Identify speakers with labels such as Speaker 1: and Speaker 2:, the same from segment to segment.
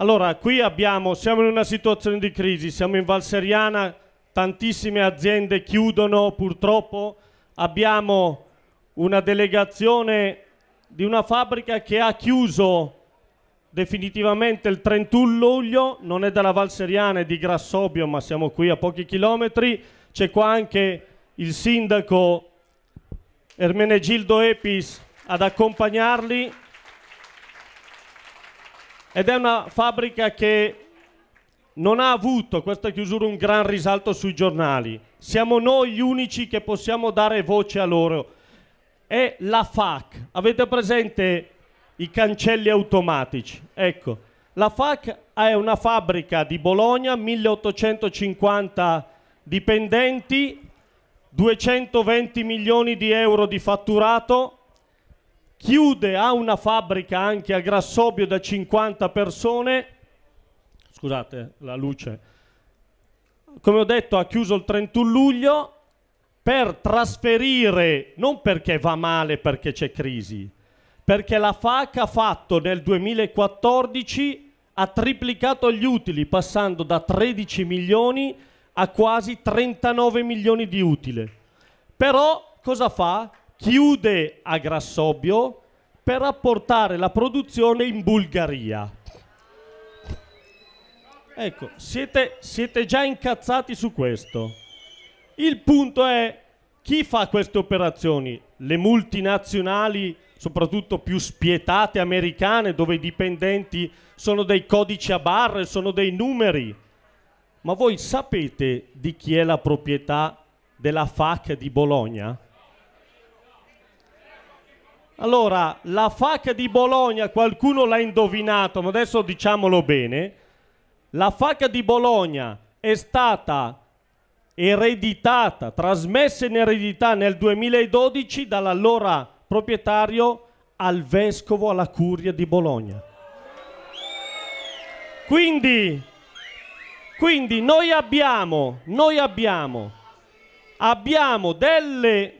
Speaker 1: Allora, qui abbiamo, siamo in una situazione di crisi, siamo in Valseriana, tantissime aziende chiudono purtroppo, abbiamo una delegazione di una fabbrica che ha chiuso definitivamente il 31 luglio, non è della Valseriana, è di Grassobio, ma siamo qui a pochi chilometri, c'è qua anche il sindaco Ermenegildo Epis ad accompagnarli ed è una fabbrica che non ha avuto questa chiusura un gran risalto sui giornali. Siamo noi gli unici che possiamo dare voce a loro. È la FAC. Avete presente i cancelli automatici? Ecco, la FAC è una fabbrica di Bologna, 1850 dipendenti, 220 milioni di euro di fatturato, chiude, ha una fabbrica anche a Grassobbio da 50 persone, scusate la luce, come ho detto ha chiuso il 31 luglio per trasferire, non perché va male, perché c'è crisi, perché la FAC ha fatto nel 2014, ha triplicato gli utili passando da 13 milioni a quasi 39 milioni di utile. Però cosa fa? chiude a Grassobbio per apportare la produzione in Bulgaria. Ecco, siete, siete già incazzati su questo. Il punto è chi fa queste operazioni? Le multinazionali, soprattutto più spietate americane, dove i dipendenti sono dei codici a barre, sono dei numeri. Ma voi sapete di chi è la proprietà della FAC di Bologna? Allora, la FAC di Bologna, qualcuno l'ha indovinato, ma adesso diciamolo bene, la FAC di Bologna è stata ereditata, trasmessa in eredità nel 2012 dall'allora proprietario al vescovo alla curia di Bologna. Quindi, quindi noi abbiamo, noi abbiamo, abbiamo delle,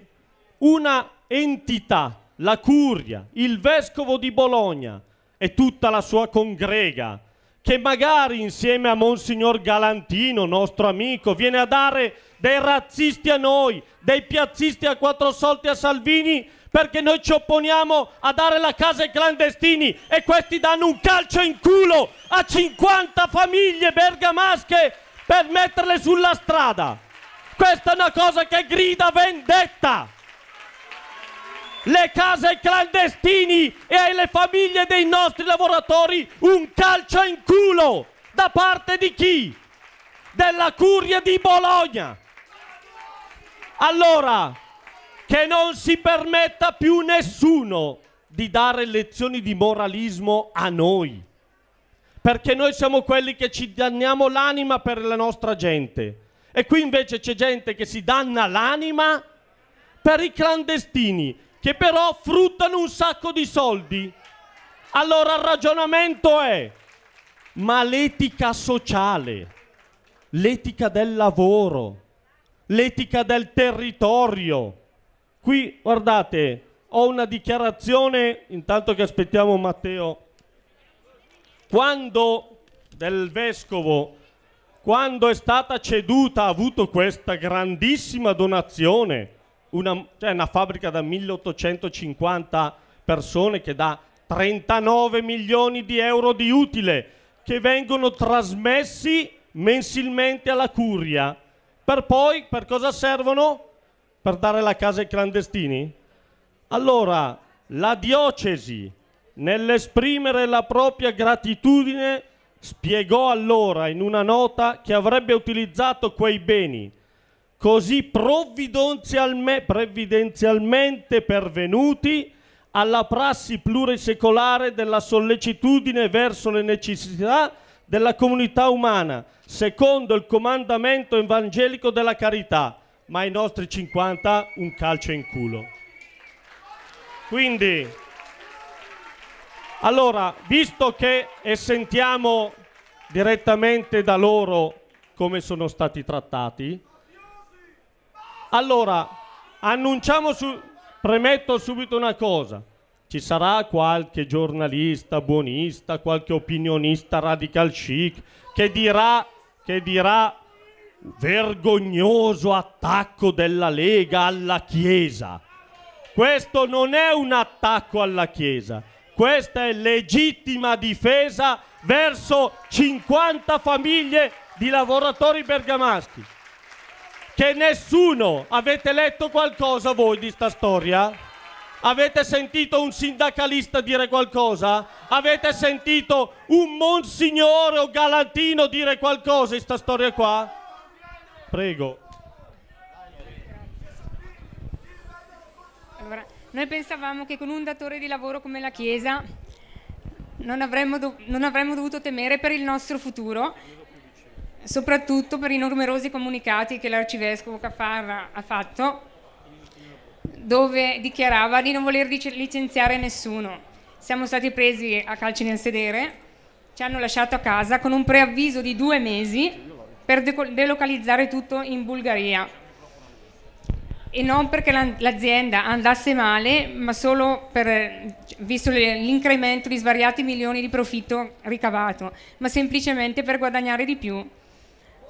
Speaker 1: una entità la curia, il vescovo di Bologna e tutta la sua congrega, che magari insieme a Monsignor Galantino, nostro amico, viene a dare dei razzisti a noi, dei piazzisti a quattro soldi a Salvini, perché noi ci opponiamo a dare la casa ai clandestini e questi danno un calcio in culo a 50 famiglie bergamasche per metterle sulla strada. Questa è una cosa che grida vendetta le case ai clandestini e alle famiglie dei nostri lavoratori un calcio in culo da parte di chi? Della curia di Bologna. Allora, che non si permetta più nessuno di dare lezioni di moralismo a noi, perché noi siamo quelli che ci danniamo l'anima per la nostra gente. E qui invece c'è gente che si danna l'anima per i clandestini che però fruttano un sacco di soldi. Allora il ragionamento è, ma l'etica sociale, l'etica del lavoro, l'etica del territorio. Qui, guardate, ho una dichiarazione, intanto che aspettiamo Matteo, quando del vescovo, quando è stata ceduta, ha avuto questa grandissima donazione una, cioè una fabbrica da 1850 persone che dà 39 milioni di euro di utile che vengono trasmessi mensilmente alla curia. Per poi, per cosa servono? Per dare la casa ai clandestini? Allora, la diocesi, nell'esprimere la propria gratitudine, spiegò allora in una nota che avrebbe utilizzato quei beni così provvidenzialmente pervenuti alla prassi plurisecolare della sollecitudine verso le necessità della comunità umana, secondo il comandamento evangelico della carità, ma ai nostri 50 un calcio in culo. Quindi, allora, visto che e sentiamo direttamente da loro come sono stati trattati, allora, annunciamo su... Premetto subito una cosa. Ci sarà qualche giornalista buonista, qualche opinionista radical chic che dirà, che dirà vergognoso attacco della Lega alla Chiesa. Questo non è un attacco alla Chiesa, questa è legittima difesa verso 50 famiglie di lavoratori bergamaschi che nessuno avete letto qualcosa voi di sta storia? Avete sentito un sindacalista dire qualcosa? Avete sentito un monsignore o galantino dire qualcosa in sta storia qua? Prego.
Speaker 2: Allora, noi pensavamo che con un datore di lavoro come la Chiesa non avremmo, non avremmo dovuto temere per il nostro futuro soprattutto per i numerosi comunicati che l'arcivescovo Cafarra ha fatto, dove dichiarava di non voler licenziare nessuno. Siamo stati presi a calci nel sedere, ci hanno lasciato a casa con un preavviso di due mesi per de- delocalizzare tutto in Bulgaria. E non perché l'azienda andasse male, ma solo per, visto l'incremento di svariati milioni di profitto ricavato, ma semplicemente per guadagnare di più.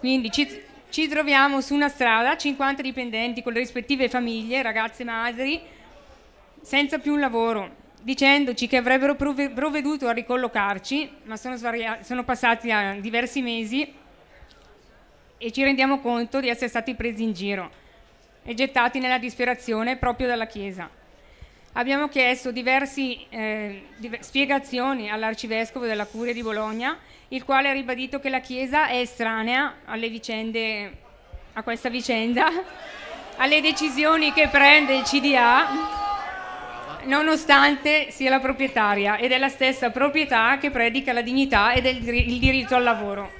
Speaker 2: Quindi ci, ci troviamo su una strada, 50 dipendenti con le rispettive famiglie, ragazze e madri, senza più un lavoro, dicendoci che avrebbero provveduto a ricollocarci, ma sono, sono passati eh, diversi mesi e ci rendiamo conto di essere stati presi in giro e gettati nella disperazione proprio dalla Chiesa. Abbiamo chiesto diverse eh, spiegazioni all'arcivescovo della Curia di Bologna, il quale ha ribadito che la Chiesa è estranea vicende, a questa vicenda, alle decisioni che prende il CDA, nonostante sia la proprietaria ed è la stessa proprietà che predica la dignità ed il diritto al lavoro.